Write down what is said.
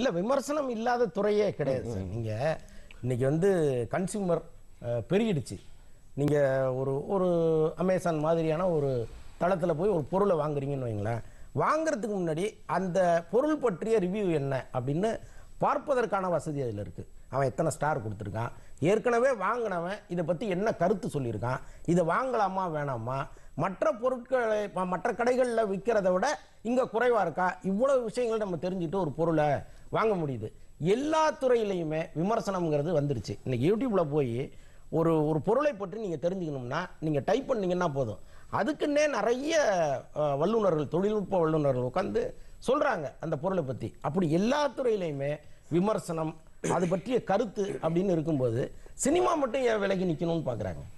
இல்ல விமர்சனம் இல்லாத துறையே கிடையாது நீங்க இன்னைக்கு வந்து கன்சியூமர் பெருகிடுச்சு நீங்க ஒரு ஒரு அமேசான் மாதிரியான ஒரு தளத்துல போய் ஒரு பொருளை வாங்குறீங்கன்னு வைங்களேன் வாங்குறதுக்கு முன்னாடி அந்த பொருள் பற்றிய ரிவ்யூ என்ன அப்படின்னு பார்ப்பதற்கான வசதி அதில் இருக்குது அவன் எத்தனை ஸ்டார் கொடுத்துருக்கான் ஏற்கனவே வாங்கினவன் இதை பற்றி என்ன கருத்து சொல்லியிருக்கான் இதை வாங்கலாமா வேணாமா மற்ற பொருட்களை மற்ற கடைகளில் விற்கிறத விட இங்கே குறைவாக இருக்கா இவ்வளோ விஷயங்கள் நம்ம தெரிஞ்சுட்டு ஒரு பொருளை வாங்க முடியுது எல்லா துறையிலையுமே விமர்சனம்ங்கிறது வந்துருச்சு இன்றைக்கி யூடியூப்பில் போய் ஒரு ஒரு பொருளை பற்றி நீங்கள் தெரிஞ்சுக்கணும்னா நீங்கள் டைப் பண்ணிங்கன்னா போதும் அதுக்குன்னே நிறைய வல்லுநர்கள் தொழில்நுட்ப வல்லுநர்கள் உட்காந்து சொல்கிறாங்க அந்த பொருளை பற்றி அப்படி எல்லா துறையிலையுமே விமர்சனம் அது பற்றிய கருத்து அப்படின்னு இருக்கும்போது சினிமா மட்டும் ஏன் விலகி நிற்கணும்னு பார்க்குறாங்க